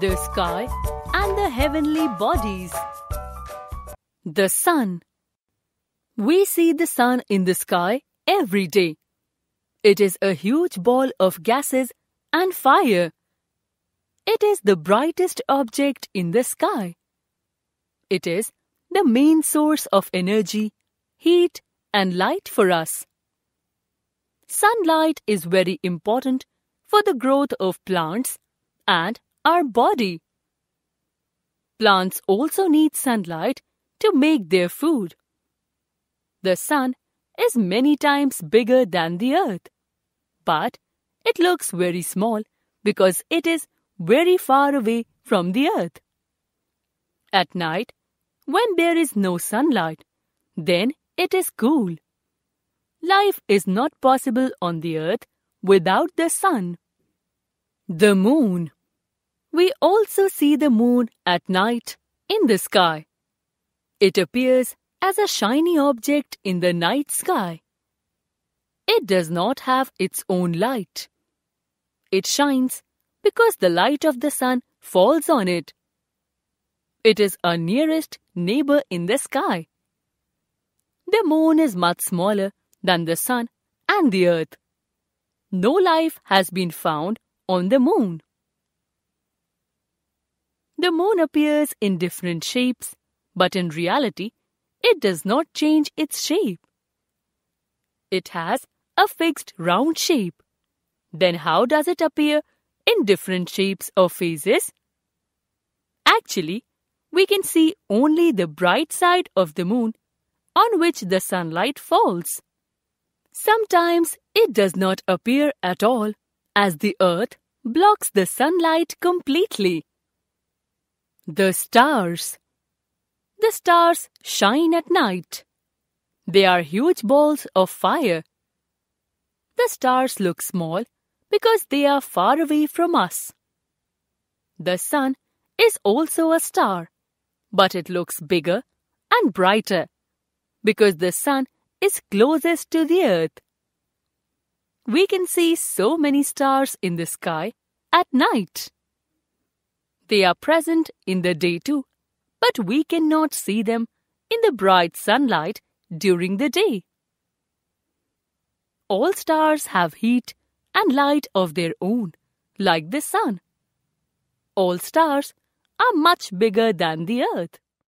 the sky and the heavenly bodies. The sun. We see the sun in the sky every day. It is a huge ball of gases and fire. It is the brightest object in the sky. It is the main source of energy, heat and light for us. Sunlight is very important for the growth of plants and our body. Plants also need sunlight to make their food. The sun is many times bigger than the earth, but it looks very small because it is very far away from the earth. At night, when there is no sunlight, then it is cool. Life is not possible on the earth without the sun. The moon we also see the moon at night in the sky. It appears as a shiny object in the night sky. It does not have its own light. It shines because the light of the sun falls on it. It is our nearest neighbor in the sky. The moon is much smaller than the sun and the earth. No life has been found on the moon. The moon appears in different shapes, but in reality, it does not change its shape. It has a fixed round shape. Then how does it appear in different shapes or phases? Actually, we can see only the bright side of the moon on which the sunlight falls. Sometimes it does not appear at all as the earth blocks the sunlight completely. The stars. The stars shine at night. They are huge balls of fire. The stars look small because they are far away from us. The sun is also a star, but it looks bigger and brighter because the sun is closest to the earth. We can see so many stars in the sky at night. They are present in the day too, but we cannot see them in the bright sunlight during the day. All stars have heat and light of their own, like the sun. All stars are much bigger than the earth.